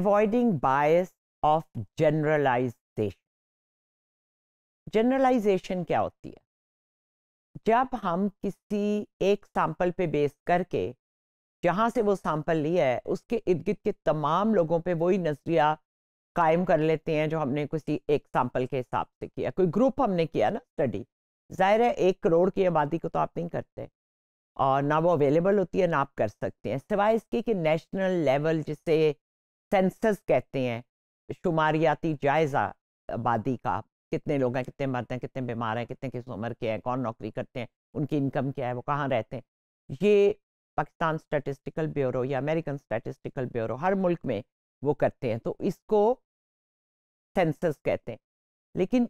avoiding bias of generalization generalization क्या होती है जब हम किसी एक सैंपल पे बेस करके जहाँ से वो सैंपल लिया है उसके इर्द गिर्द के तमाम लोगों पे वही नज़रिया कायम कर लेते हैं जो हमने किसी एक सैंपल के हिसाब से किया कोई ग्रुप हमने किया ना स्टडी जाहिर है एक करोड़ की आबादी को तो आप नहीं करते और ना वो अवेलेबल होती है ना आप कर सकते हैं सिवाय इसके कि नेशनल लेवल जिसे सेंसस कहते हैं शुमारियाती जायजा आबादी का कितने लोग हैं कितने मरते हैं कितने बीमार हैं कितने किस उम्र के हैं कौन नौकरी करते हैं उनकी इनकम क्या है वो कहाँ रहते हैं ये पाकिस्तान स्टैटिस्टिकल ब्यूरो या अमेरिकन स्टैटिस्टिकल ब्यूरो हर मुल्क में वो करते हैं तो इसको सेंसस कहते हैं लेकिन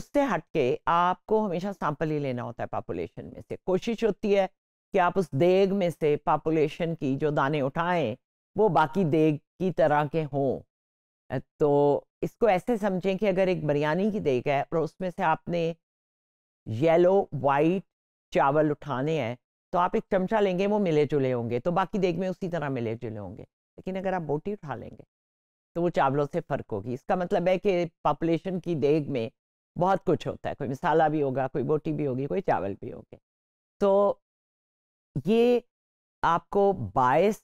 उससे हट के आपको हमेशा सैंपल ही लेना होता है पॉपुलेशन में से कोशिश होती है कि आप उस देग में से पॉपुलेशन की जो दाने उठाएं वो बाकी देग की तरह के हों तो इसको ऐसे समझें कि अगर एक बिरयानी की देख है और उसमें से आपने येलो वाइट चावल उठाने हैं तो आप एक चमचा लेंगे वो मिले जुले होंगे तो बाकी देग में उसी तरह मिले जुले होंगे लेकिन अगर आप बोटी उठा लेंगे तो वो चावलों से फ़र्क होगी इसका मतलब है कि पॉपुलेशन की देग में बहुत कुछ होता है कोई मसाला भी होगा कोई बोटी भी होगी कोई चावल भी होंगे तो ये आपको बायस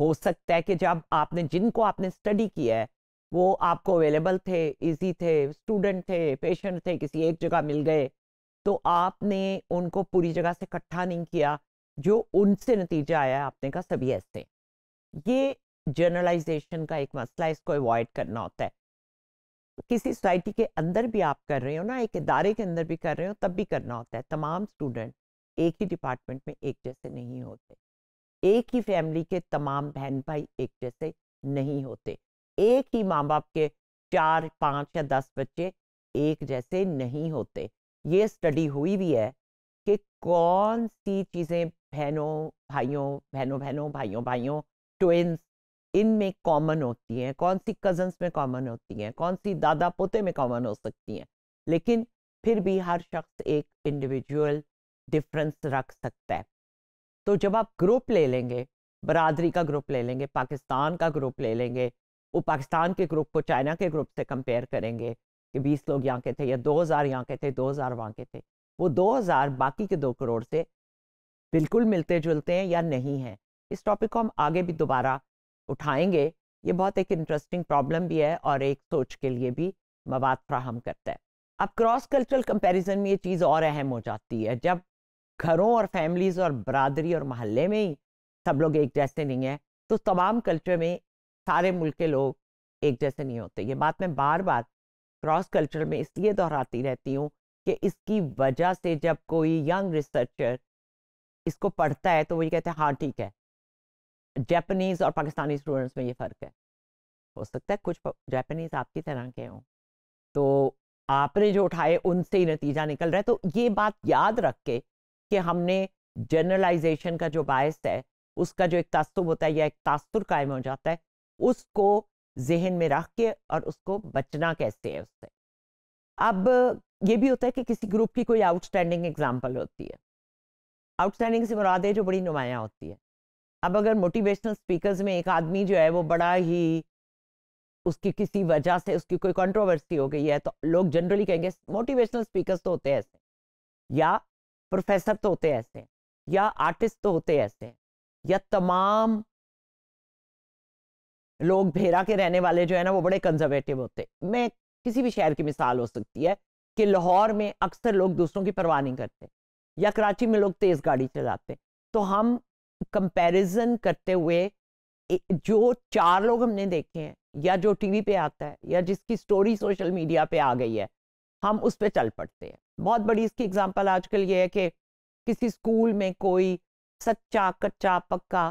हो सकता है कि जब आपने जिनको आपने स्टडी किया है वो आपको अवेलेबल थे इजी थे स्टूडेंट थे पेशेंट थे किसी एक जगह मिल गए तो आपने उनको पूरी जगह से इकट्ठा नहीं किया जो उनसे नतीजा आया आपने कहा सभी ऐसे ये जर्नलाइजेशन का एक मसला इसको अवॉइड करना होता है किसी सोसाइटी के अंदर भी आप कर रहे हो ना एक इदारे के अंदर भी कर रहे हो तब भी करना होता है तमाम स्टूडेंट एक ही डिपार्टमेंट में एक जैसे नहीं होते एक ही फैमिली के तमाम बहन भाई एक जैसे नहीं होते एक ही माँ बाप के चार पाँच या दस बच्चे एक जैसे नहीं होते ये स्टडी हुई भी है कि कौन सी चीज़ें बहनों भाइयों बहनों बहनों भाइयों भाइयों ट्विन्स इनमें कॉमन होती हैं कौन सी कजन्स में कॉमन होती हैं कौन सी दादा पोते में कॉमन हो सकती हैं लेकिन फिर भी हर शख्स एक इंडिविजुअल डिफरेंस रख सकता है तो जब आप ग्रुप ले लेंगे बरादरी का ग्रुप ले लेंगे पाकिस्तान का ग्रुप ले लेंगे वो पाकिस्तान के ग्रुप को चाइना के ग्रुप से कंपेयर करेंगे कि 20 लोग यहाँ के थे या 2000 यहाँ के थे 2000 वहाँ के थे वो 2000 बाकी के दो करोड़ से बिल्कुल मिलते जुलते हैं या नहीं हैं इस टॉपिक को हम आगे भी दोबारा उठाएंगे ये बहुत एक इंटरेस्टिंग प्रॉब्लम भी है और एक सोच के लिए भी मवाद फ्राहम करता है अब क्रॉस कल्चरल कंपेरिज़न में ये चीज़ और अहम हो जाती है जब घरों और फैमिलीज और बरदरी और महल्ले में ही सब लोग एक जैसे नहीं हैं तो तमाम कल्चर में सारे मुल्क के लोग एक जैसे नहीं होते ये बात मैं बार बार क्रॉस कल्चर में इसलिए दोहराती रहती हूँ कि इसकी वजह से जब कोई यंग रिसर्चर इसको पढ़ता है तो वो ये कहते हैं हाँ ठीक है जैपनीज और पाकिस्तानी स्टूडेंट्स में ये फ़र्क है हो सकता है कुछ जैपनीज़ आपकी तरह के हों तो आपने जो उठाए उनसे ही नतीजा निकल रहा है तो ये बात याद रख के कि हमने जनरलाइजेशन का जो बायस है उसका जो एक तस्तुब होता है या एक तासुर कायम हो जाता है उसको जहन में रख के और उसको बचना कैसे है उससे अब ये भी होता है कि किसी ग्रुप की कोई आउटस्टैंडिंग एग्जाम्पल होती है आउटस्टैंडिंग से मुरादे जो बड़ी नुमाया होती है अब अगर मोटिवेशनल स्पीकर्स में एक आदमी जो है वो बड़ा ही उसकी किसी वजह से उसकी कोई कंट्रोवर्सी हो गई है तो लोग जनरली कहेंगे मोटिवेशनल स्पीकर्स तो होते हैं ऐसे या प्रोफेसर तो होते ऐसे हैं या आर्टिस्ट तो होते ऐसे हैं या तमाम लोग भेरा के रहने वाले जो है ना वो बड़े कंजर्वेटिव होते मैं किसी भी शहर की मिसाल हो सकती है कि लाहौर में अक्सर लोग दूसरों की परवाह नहीं करते या कराची में लोग तेज़ गाड़ी चलाते तो हम कंपैरिजन करते हुए जो चार लोग हमने देखे हैं या जो टीवी पे आता है या जिसकी स्टोरी सोशल मीडिया पे आ गई है हम उस पर चल पड़ते हैं बहुत बड़ी इसकी एग्जांपल आजकल ये है कि किसी स्कूल में कोई सच्चा कच्चा पक्का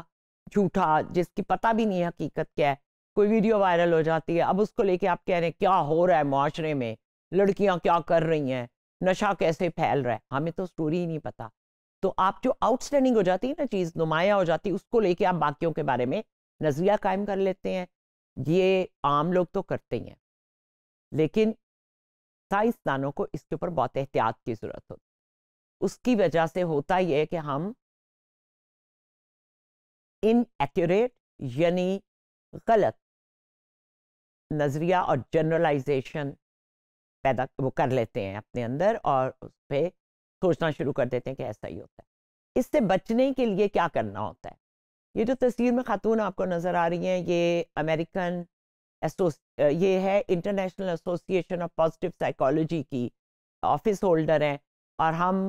झूठा जिसकी पता भी नहीं हकीकत क्या है कोई वीडियो वायरल हो जाती है अब उसको लेके आप कह रहे हैं क्या हो रहा है माशरे में लड़कियां क्या कर रही हैं नशा कैसे फैल रहा है हमें तो स्टोरी ही नहीं पता तो आप जो आउटस्टैंडिंग हो जाती है ना चीज़ नुमाया हो जाती है उसको लेके आप बाकियों के बारे में नज़रिया कायम कर लेते हैं ये आम लोग तो करते ही हैं लेकिन साइंसदानों को इसके ऊपर बहुत एहतियात की जरूरत होती उसकी वजह से होता यह है कि हम इन एक्यूरेट यानी गलत नज़रिया और जनरलाइजेशन पैदा वो कर लेते हैं अपने अंदर और उस पर सोचना शुरू कर देते हैं कि ऐसा ही होता है इससे बचने के लिए क्या करना होता है ये जो तस्वीर में खातून आपको नज़र आ रही हैं ये अमेरिकन ये है international association of positive psychology की ऑफिस होल्डर हैं और हम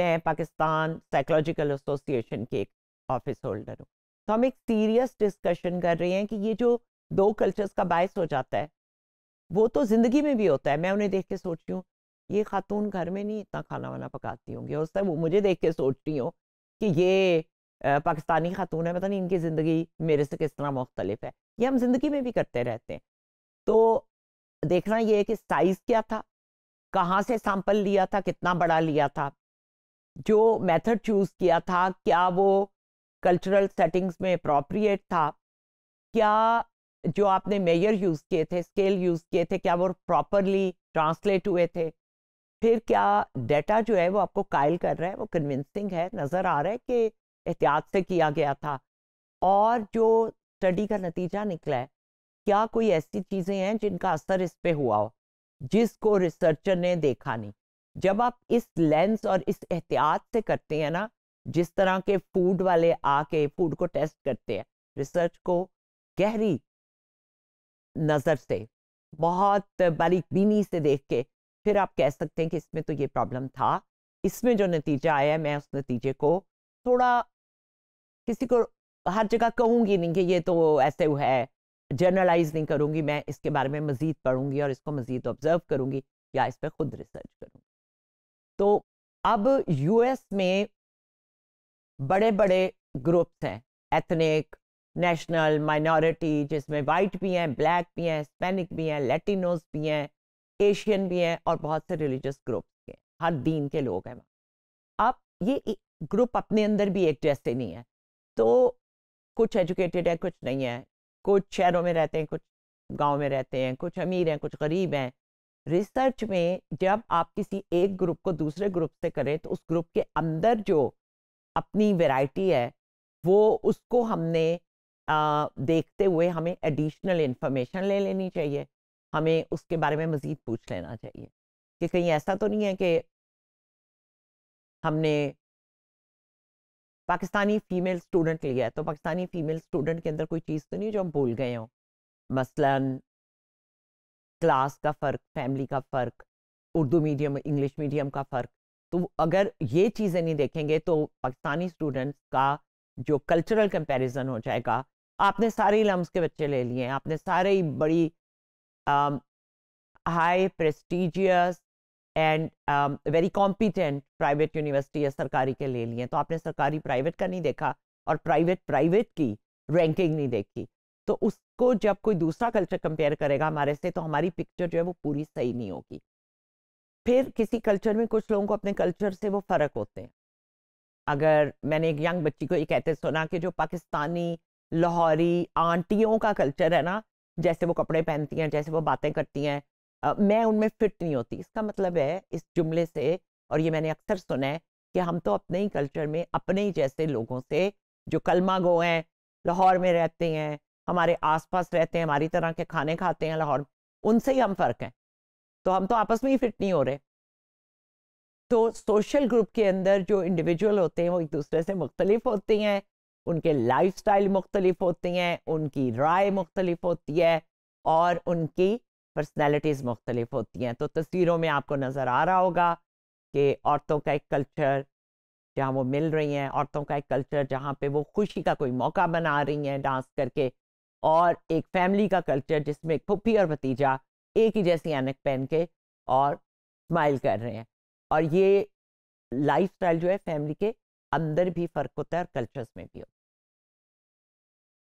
मैं पाकिस्तान साइकोलॉजिकल एसोसिएशन के एक ऑफिस होल्डर हूँ तो हम एक सीरियस डिस्कशन कर रहे हैं कि ये जो दो कल्चर्स का बायस हो जाता है वो तो ज़िंदगी में भी होता है मैं उन्हें देख के सोचती हूँ ये खातून घर में नहीं इतना खाना वाना पकाती होंगी हो सकता है वो मुझे देख के सोचती हूँ कि ये पाकिस्तानी खातून है पता नहीं इनकी ज़िंदगी मेरे से किस तरह मुख्तलिफ है ये हम ज़िंदगी में भी करते रहते हैं तो देखना ये है कि साइज़ क्या था कहाँ से सैंपल लिया था कितना बड़ा लिया था जो मेथड चूज़ किया था क्या वो कल्चरल सेटिंग्स में अप्रोप्रिएट था क्या जो आपने मेयर यूज़ किए थे स्केल यूज़ किए थे क्या वो प्रॉपरली ट्रांसलेट हुए थे फिर क्या डेटा जो है वो आपको कायल कर रहा है वो कन्विंसिंग है नज़र आ रहा है कि एहतियात से किया गया था और जो स्टडी का नतीजा निकला है क्या कोई ऐसी चीज़ें हैं जिनका असर इस पर हुआ हो जिसको रिसर्चर ने देखा नहीं जब आप इस लेंस और इस एहतियात से करते हैं ना जिस तरह के फूड वाले आके फूड को टेस्ट करते हैं रिसर्च को गहरी नज़र से बहुत बारीक बीनी से देख के फिर आप कह सकते हैं कि इसमें तो ये प्रॉब्लम था इसमें जो नतीजा आया मैं उस नतीजे को थोड़ा किसी को हर जगह कहूँगी नहीं कि ये तो ऐसे है जर्नलाइज नहीं करूँगी मैं इसके बारे में मज़ीद पढ़ूँगी और इसको मज़ीद ऑब्ज़र्व करूँगी या इस पर ख़ुद रिसर्च करूँगी तो अब यूएस में बड़े बड़े ग्रुप्स हैं एथनिक नेशनल माइनॉरिटी जिसमें वाइट भी हैं ब्लैक भी हैं स्पेनिक भी हैं लेटिनोज भी हैं एशियन भी हैं और बहुत से रिलीजियस ग्रुप्स के हर दीन के लोग हैं अब ये ग्रुप अपने अंदर भी एक जैसे नहीं है तो कुछ एजुकेटेड है कुछ नहीं है कुछ शहरों में रहते हैं कुछ गांव में रहते हैं कुछ अमीर हैं कुछ गरीब हैं रिसर्च में जब आप किसी एक ग्रुप को दूसरे ग्रुप से करें तो उस ग्रुप के अंदर जो अपनी वैरायटी है वो उसको हमने आ, देखते हुए हमें एडिशनल इन्फॉर्मेशन ले लेनी चाहिए हमें उसके बारे में मज़ीद पूछ लेना चाहिए कि कहीं ऐसा तो नहीं है कि हमने पाकिस्तानी फ़ीमेल स्टूडेंट लिया है तो पाकिस्तानी फ़ीमेल स्टूडेंट के अंदर कोई चीज़ तो नहीं जो हम भूल गए हों मसलन क्लास का फ़र्क फैमिली का फ़र्क उर्दू मीडियम इंग्लिश मीडियम का फ़र्क तो अगर ये चीज़ें नहीं देखेंगे तो पाकिस्तानी स्टूडेंट्स का जो कल्चरल कंपैरिजन हो जाएगा आपने सारे लम्स के बच्चे ले लिए हैं आपने सारे ही बड़ी high prestigious and very competent private university या सरकारी के ले लिए तो आपने सरकारी प्राइवेट का नहीं देखा और प्राइवेट प्राइवेट की रैंकिंग नहीं देखी तो उसको जब कोई दूसरा कल्चर कंपेयर करेगा हमारे से तो हमारी पिक्चर जो है वो पूरी सही नहीं होगी फिर किसी कल्चर में कुछ लोगों को अपने कल्चर से वो फ़र्क होते हैं अगर मैंने एक यंग बच्ची को ये कहते सुना कि जो पाकिस्तानी लाहौरी आंटियों का कल्चर है ना जैसे वो कपड़े पहनती हैं जैसे वो बातें करती हैं मैं उनमें फिट नहीं होती इसका मतलब है इस जुमले से और ये मैंने अक्सर सुना है कि हम तो अपने ही कल्चर में अपने ही जैसे लोगों से जो कलमा गो हैं लाहौर में रहते हैं हमारे आसपास रहते हैं हमारी तरह के खाने खाते हैं लाहौर उनसे ही हम फ़र्क हैं तो हम तो आपस में ही फिट नहीं हो रहे तो सोशल ग्रुप के अंदर जो इंडिविजुअल होते हैं वो एक दूसरे से मुख्तलिफ होते हैं उनके लाइफ स्टाइल मुख्तलिफ होते हैं उनकी राय मुख्तलिफ होती है और उनकी पर्सनैलिटीज़ मुख्तलिफ होती हैं तो तस्वीरों में आपको नज़र आ रहा होगा कि औरतों का एक कल्चर जहाँ वो मिल रही हैं औरतों का एक कल्चर जहाँ पे वो खुशी का कोई मौका बना रही हैं डांस करके और एक फैमिली का कल्चर जिसमें फुप्पी और भतीजा एक ही जैसी एनक पहन के और स्माइल कर रहे हैं और ये लाइफ जो है फैमिली के अंदर भी फ़र्क होता है और कल्चर्स में भी होता है